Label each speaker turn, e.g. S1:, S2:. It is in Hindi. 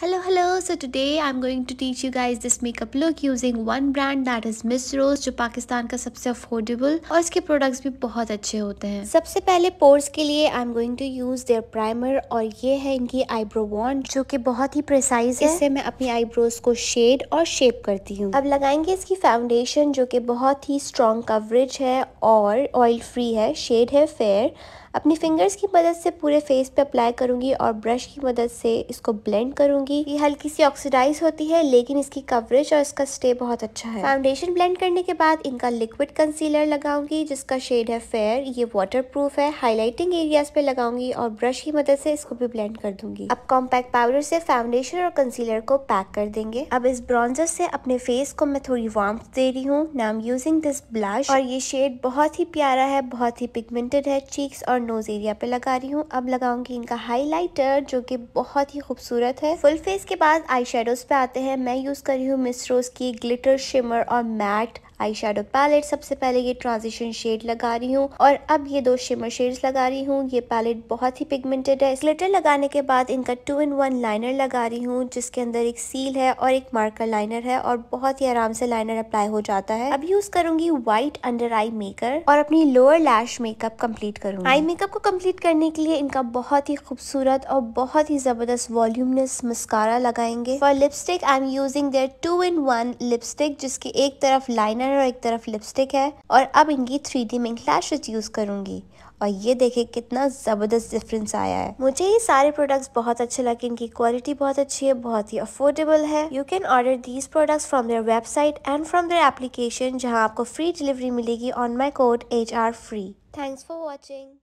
S1: hello hello so today i'm going to teach you guys this makeup look using one brand that is miss rose जो पाकिस्तान का सबसे अफोर्डेबल और इसके प्रोडक्ट्स भी बहुत अच्छे होते हैं सबसे पहले पोर्स के लिए I am going to use their primer और ये है इनकी आईब्रो वॉन्ड जो कि बहुत ही प्रिसाइज है इससे मैं अपनी आईब्रोज को शेड और शेप करती हूँ अब लगाएंगे इसकी फाउंडेशन जो की बहुत ही स्ट्रॉन्ग कवरेज है और ऑयल फ्री है शेड है फेयर अपनी फिंगर्स की मदद से पूरे फेस पे अप्लाई करूंगी और ब्रश की मदद से इसको ब्लेंड करूंगी ये हल्की सी ऑक्सीडाइज होती है लेकिन इसकी कवरेज और इसका स्टे बहुत अच्छा है फाउंडेशन ब्लेंड करने के बाद इनका लिक्विड कंसीलर लगाऊंगी जिसका शेड है फेयर ये वाटर प्रूफ है हाईलाइटिंग एरियाज पे लगाऊंगी और ब्रश की मदद से इसको भी ब्लेंड कर दूंगी अब कॉम्पैक्ट पाउडर से फाउंडेशन और कंसीलर को पैक कर देंगे अब इस ब्रॉन्जर से अपने फेस को मैं थोड़ी वार्म दे रही हूँ नाम यूजिंग दिस ब्लश और ये शेड बहुत ही प्यारा है बहुत ही पिगमेंटेड है चीक्स और नोज़ एरिया पे लगा रही हूँ अब लगाऊंगी इनका हाइलाइटर जो कि बहुत ही खूबसूरत है फुल फेस के बाद आई शेडोज़ पे आते हैं मैं यूज़ कर रही हूँ मिसरोज की ग्लिटर शिमर और मैट आई शेडो पैलेट सबसे पहले ये ट्रांजिशन शेड लगा रही हूँ और अब ये दो शिमर शेड्स लगा रही हूँ ये पैलेट बहुत ही पिगमेंटेड है ग्लिटर लगाने के बाद इनका टू इन वन लाइनर लगा रही हूँ जिसके अंदर एक सील है और एक मार्कर लाइनर है और बहुत ही आराम से लाइनर अप्लाई हो जाता है अब यूज करूंगी व्हाइट अंडर आई मेकर और अपनी लोअर लैश मेकअप कम्प्लीट करूंगी आई मेकअप को कम्प्लीट करने के लिए इनका बहुत ही खूबसूरत और बहुत ही जबरदस्त वॉल्यूमनेस मस्कारा लगाएंगे for lipstick I am using their two in one lipstick जिसकी एक तरफ लाइनर आईलाइनर और एक तरफ लिपस्टिक है और अब इनकी three D mink lashes use करूँगी और ये देखे कितना ज़बरदस्त डिफरेंस आया है मुझे ये सारे प्रोडक्ट्स बहुत अच्छे लगे इनकी क्वालिटी बहुत अच्छी है बहुत ही अफोर्डेबल है you can order these products from their website and from their application जहां आपको फ्री डिलीवरी मिलेगी on my code H R free thanks for watching